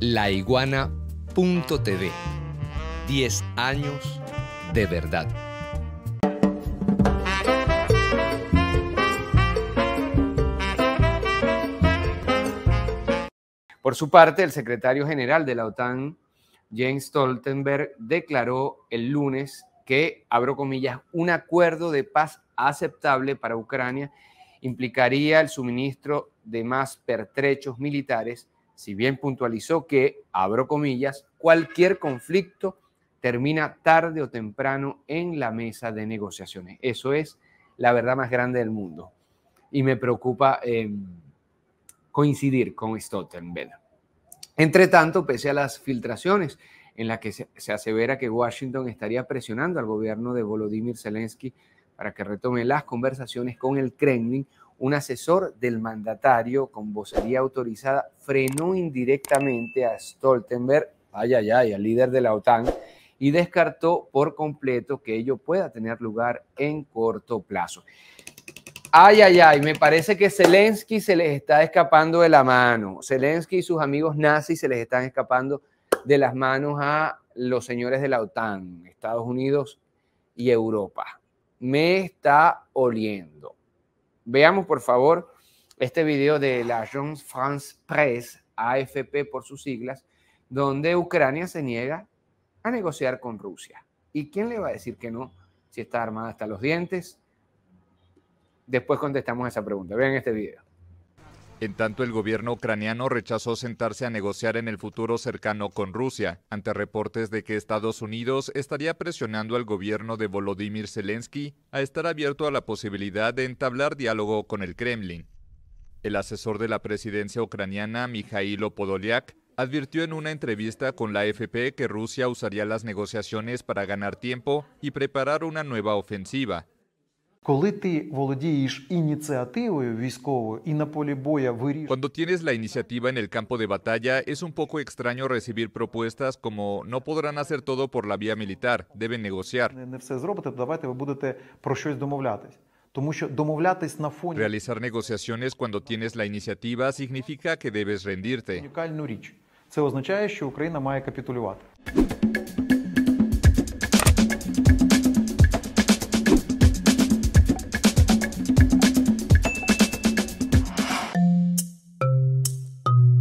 laiguana.tv. 10 años de verdad. Por su parte, el secretario general de la OTAN, James Stoltenberg, declaró el lunes que, abro comillas, un acuerdo de paz aceptable para Ucrania implicaría el suministro de más pertrechos militares si bien puntualizó que, abro comillas, cualquier conflicto termina tarde o temprano en la mesa de negociaciones. Eso es la verdad más grande del mundo. Y me preocupa em, coincidir con Stoltenberg. Entre tanto, pese a las filtraciones en las que se, asevera que Washington estaría presionando al gobierno de Volodymyr Zelensky para que retome las conversaciones con el Kremlin, un asesor del mandatario con vocería autorizada frenó indirectamente a Stoltenberg, ay, ay, ay, al líder de la OTAN, y descartó por completo que ello pueda tener lugar en corto plazo. Ay, ay, ay, me parece que Zelensky se les está escapando de la mano. Zelensky y sus amigos nazis se les están escapando de las manos a los señores de la OTAN, Estados Unidos y Europa. Me está oliendo. Veamos, por favor, este video de la Agence France Presse, AFP por sus siglas, donde Ucrania se niega a negociar con Rusia. ¿Y quién le va a decir que no si está armada hasta los dientes? Después contestamos esa pregunta. Vean este video. En tanto, el gobierno ucraniano rechazó sentarse a negociar en el futuro cercano con Rusia, ante reportes de que Estados Unidos estaría presionando al gobierno de Volodymyr Zelensky a estar abierto a la posibilidad de entablar diálogo con el Kremlin. El asesor de la presidencia ucraniana, Mikhailo Podolyak, advirtió en una entrevista con la AFP que Rusia usaría las negociaciones para ganar tiempo y preparar una nueva ofensiva, cuando tienes la iniciativa en el campo de batalla, es un poco extraño recibir propuestas como no podrán hacer todo por la vía militar, deben negociar. Realizar negociaciones cuando tienes la iniciativa significa que debes rendirte.